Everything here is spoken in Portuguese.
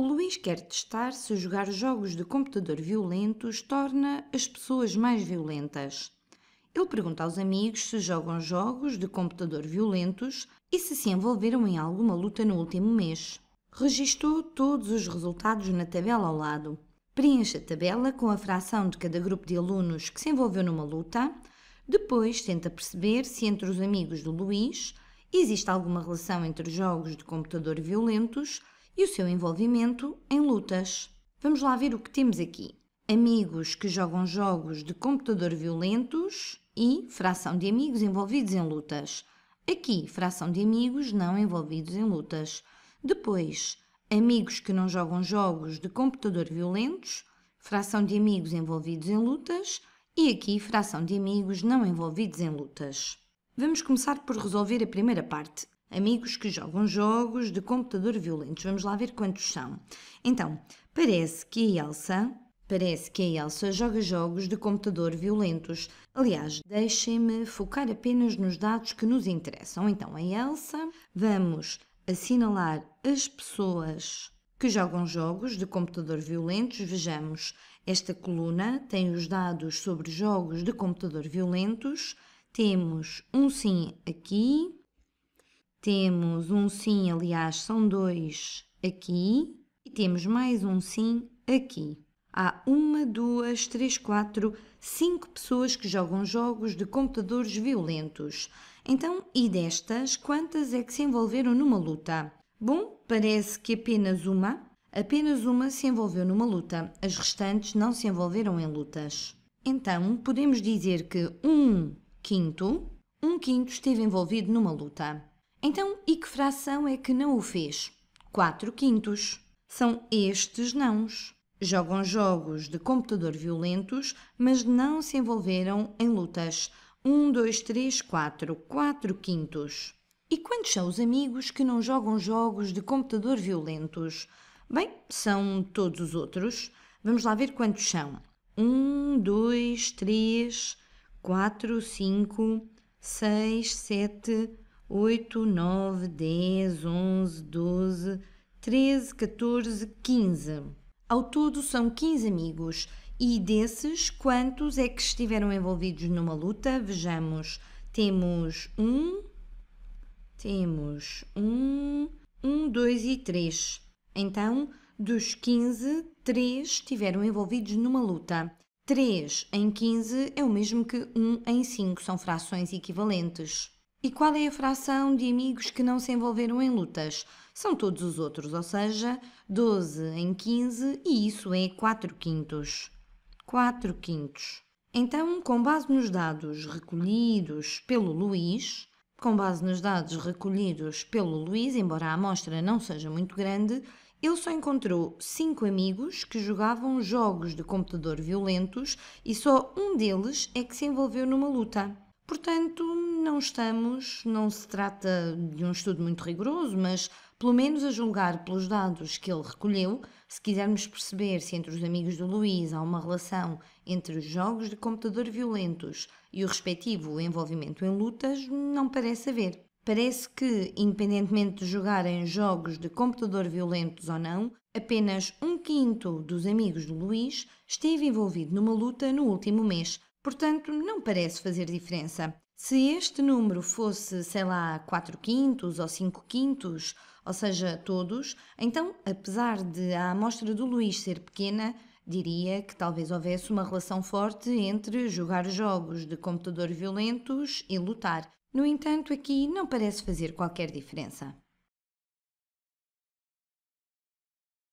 O Luís quer testar se jogar jogos de computador violentos torna as pessoas mais violentas. Ele pergunta aos amigos se jogam jogos de computador violentos e se se envolveram em alguma luta no último mês. Registou todos os resultados na tabela ao lado. Preenche a tabela com a fração de cada grupo de alunos que se envolveu numa luta. Depois tenta perceber se entre os amigos do Luís existe alguma relação entre jogos de computador violentos e o seu envolvimento em lutas. Vamos lá ver o que temos aqui. Amigos que jogam jogos de computador violentos e fração de amigos envolvidos em lutas. Aqui, fração de amigos não envolvidos em lutas. Depois, amigos que não jogam jogos de computador violentos, fração de amigos envolvidos em lutas e aqui fração de amigos não envolvidos em lutas. Vamos começar por resolver a primeira parte, amigos que jogam jogos de computador violentos. Vamos lá ver quantos são. Então, parece que a Elsa, parece que a Elsa joga jogos de computador violentos. Aliás, deixem-me focar apenas nos dados que nos interessam. Então, a Elsa, vamos assinalar as pessoas que jogam jogos de computador violentos. Vejamos, esta coluna tem os dados sobre jogos de computador violentos. Temos um sim aqui, temos um sim, aliás, são dois aqui. E temos mais um sim aqui. Há uma, duas, três, quatro, cinco pessoas que jogam jogos de computadores violentos. Então, e destas, quantas é que se envolveram numa luta? Bom, parece que apenas uma. Apenas uma se envolveu numa luta, as restantes não se envolveram em lutas. Então, podemos dizer que um quinto, um quinto esteve envolvido numa luta. Então, e que fração é que não o fez? 4 quintos. São estes nãos. Jogam jogos de computador violentos, mas não se envolveram em lutas. 1, 2, 3, 4, 4 quintos. E quantos são os amigos que não jogam jogos de computador violentos? Bem, são todos os outros. Vamos lá ver quantos são. 1, 2, 3, 4, 5, 6, 7, 8, 9, 10, 11, 12, 13, 14, 15. Ao todo são 15 amigos e desses, quantos é que estiveram envolvidos numa luta? Vejamos. Temos um, temos um, um, dois e três. Então, dos 15, 3 estiveram envolvidos numa luta. 3 em 15 é o mesmo que 1 em 5, são frações equivalentes. E qual é a fração de amigos que não se envolveram em lutas? São todos os outros, ou seja, 12 em 15 e isso é 4 quintos. 4 quintos. Então, com base nos dados recolhidos pelo Luís, com base nos dados recolhidos pelo Luís, embora a amostra não seja muito grande, ele só encontrou cinco amigos que jogavam jogos de computador violentos e só um deles é que se envolveu numa luta. Portanto, não estamos, não se trata de um estudo muito rigoroso, mas pelo menos a julgar pelos dados que ele recolheu, se quisermos perceber se entre os amigos do Luís há uma relação entre os jogos de computador violentos e o respectivo envolvimento em lutas, não parece haver. Parece que, independentemente de jogarem jogos de computador violentos ou não, apenas um quinto dos amigos do Luís esteve envolvido numa luta no último mês, Portanto, não parece fazer diferença. Se este número fosse, sei lá, 4 quintos ou 5 quintos, ou seja, todos, então, apesar de a amostra do Luís ser pequena, diria que talvez houvesse uma relação forte entre jogar jogos de computador violentos e lutar. No entanto, aqui não parece fazer qualquer diferença.